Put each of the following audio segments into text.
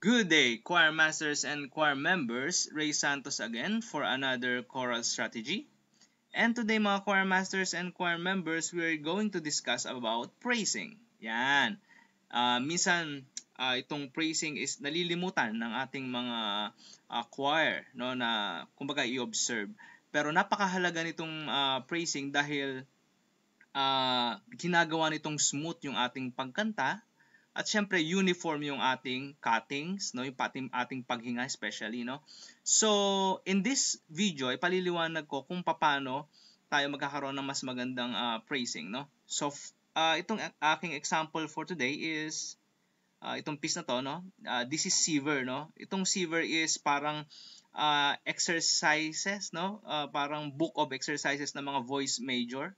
Good day, choir masters and choir members. Ray Santos again for another choral strategy. And today mga choir masters and choir members, we are going to discuss about praising. Yan. Uh, minsan, uh, itong praising is nalilimutan ng ating mga uh, choir no, na kumbaga i-observe. Pero napakahalaga nitong uh, praising dahil uh, ginagawa nitong smooth yung ating pagkanta at syempre, uniform yung ating cuttings, no? yung ating, ating paghinga especially. No? So, in this video, ipaliliwanag ko kung paano tayo magkakaroon ng mas magandang uh, phrasing. No? So, uh, itong aking example for today is uh, itong piece na to. No? Uh, this is sever, No? Itong sever is parang uh, exercises, no? Uh, parang book of exercises ng mga voice major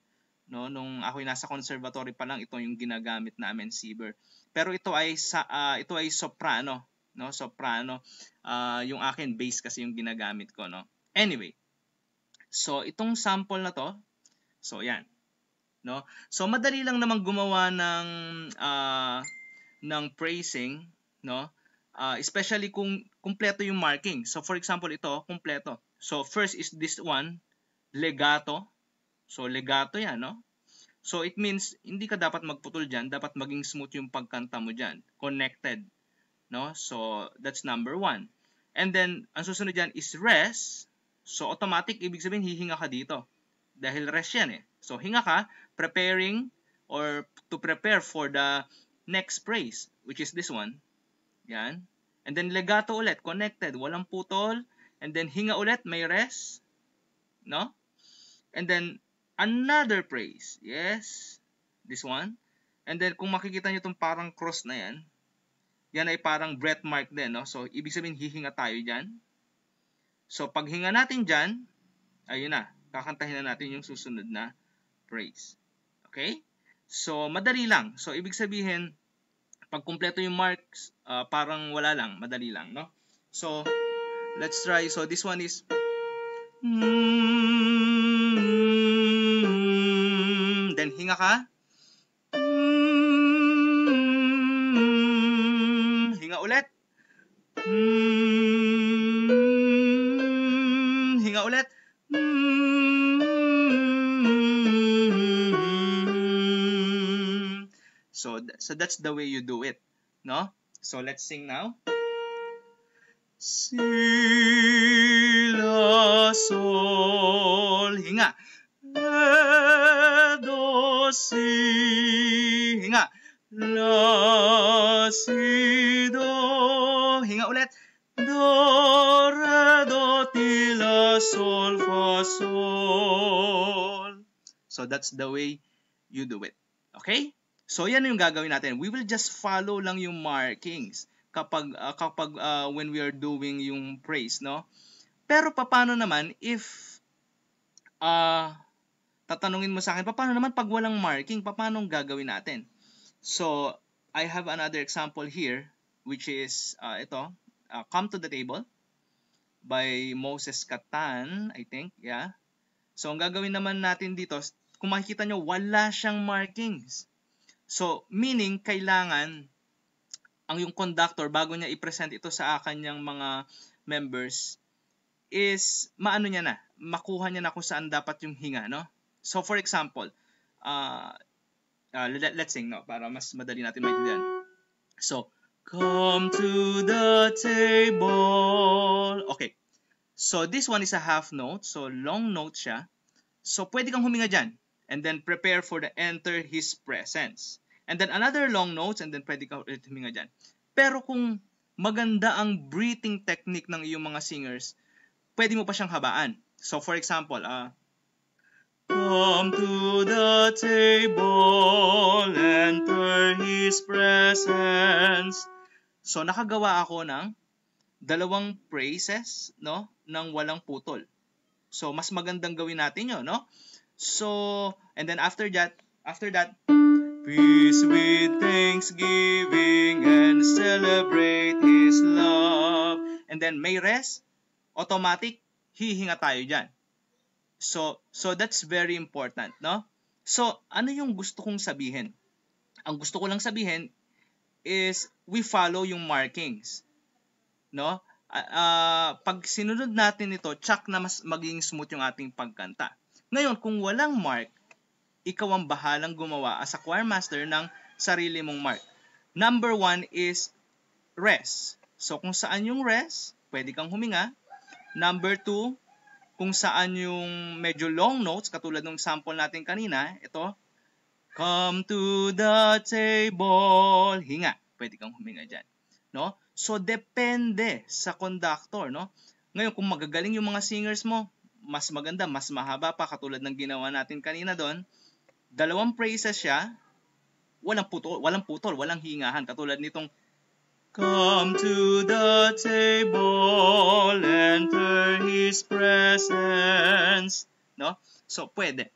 no nung ako nasa conservatory pa lang ito yung ginagamit namin sever. Pero ito ay sa, uh, ito ay soprano, no? Soprano. Uh, yung akin bass kasi yung ginagamit ko, no? Anyway. So itong sample na to, so yan. No? So madali lang naman gumawa ng uh, ng phrasing, no? Uh, especially kung kumpleto yung marking. So for example, ito kumpleto. So first is this one, legato. So legato 'yan, no? So it means hindi ka dapat magputol diyan, dapat maging smooth yung pagkanta mo diyan, connected, no? So that's number one. And then ang susunod diyan is rest. So automatic ibig sabihin hihinga ka dito. Dahil rest 'yan eh. So hinga ka preparing or to prepare for the next praise, which is this one. Yan. And then legato ulit, connected, walang putol. And then hinga ulit, may rest. No? And then another praise. Yes, this one. And then kung makikita nyo itong parang cross na yan, yan ay parang breath mark din. No? So, ibig sabihin hihinga tayo dyan. So, paghinga natin dyan, ayun na, kakantahin na natin yung susunod na praise. Okay? So, madali lang. So, ibig sabihin, pag kumpleto yung marks, uh, parang wala lang, madali lang, no? So, let's try. So, this one is... Mm -hmm. Hinga ka. Hinga ulit. Hinga ulit. So, so that's the way you do it. No? So let's sing now. Sila so sing. La, si, do. Hinga ulit. Do, re, do, ti, la, sol, fa, sol. So that's the way you do it. Okay? So yan yung gagawin natin. We will just follow lang yung markings kapag uh, kapag uh, when we are doing yung praise, no? Pero paano naman if uh, tatanungin mo sa akin, paano naman pag walang marking, paano gagawin natin? So, I have another example here, which is uh, ito, uh, Come to the Table by Moses Catan, I think, yeah. So, ang gagawin naman natin dito, kung makikita nyo, wala siyang markings. So, meaning, kailangan ang yung conductor, bago niya i-present ito sa kanyang mga members, is maano niya na, makuha niya na kung saan dapat yung hinga, no? So for example, uh, uh, let, let's sing, no? Para mas madali natin maintindihan. So, come to the table. Okay. So this one is a half note. So long note siya. So pwede kang huminga diyan And then prepare for the enter his presence. And then another long note and then pwede ka ulit huminga diyan. Pero kung maganda ang breathing technique ng iyong mga singers, pwede mo pa siyang habaan. So for example, uh, Come to the table, enter His presence. So, nakagawa ako ng dalawang praises, no? Nang walang putol. So, mas magandang gawin natin yun, no? So, and then after that, after that, Peace with thanksgiving and celebrate His love. And then may rest, automatic, hihinga tayo dyan. So, so that's very important, no? So, ano yung gusto kong sabihin? Ang gusto ko lang sabihin is we follow yung markings. No? Uh, pag sinunod natin ito, check na mas maging smooth yung ating pagkanta. Ngayon, kung walang mark, ikaw ang bahalang gumawa as a choir master ng sarili mong mark. Number one is rest. So, kung saan yung rest, pwede kang huminga. Number two, kung saan yung medyo long notes, katulad ng sample natin kanina, ito, Come to the table. Hinga. Pwede kang huminga dyan. No? So, depende sa conductor. No? Ngayon, kung magagaling yung mga singers mo, mas maganda, mas mahaba pa, katulad ng ginawa natin kanina doon. Dalawang phrases siya, walang putol, walang putol, walang hingahan. Katulad nitong Come to the table, enter His presence. No? So, pwede.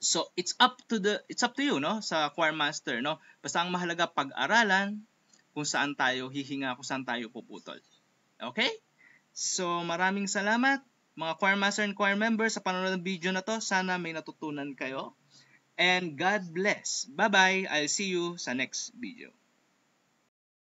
So, it's up to the it's up to you, no? Sa choir master, no? Basta ang mahalaga pag-aralan kung saan tayo hihinga, kung saan tayo puputol. Okay? So, maraming salamat mga choir master and choir members, sa panonood ng video na to. Sana may natutunan kayo. And God bless. Bye-bye. I'll see you sa next video.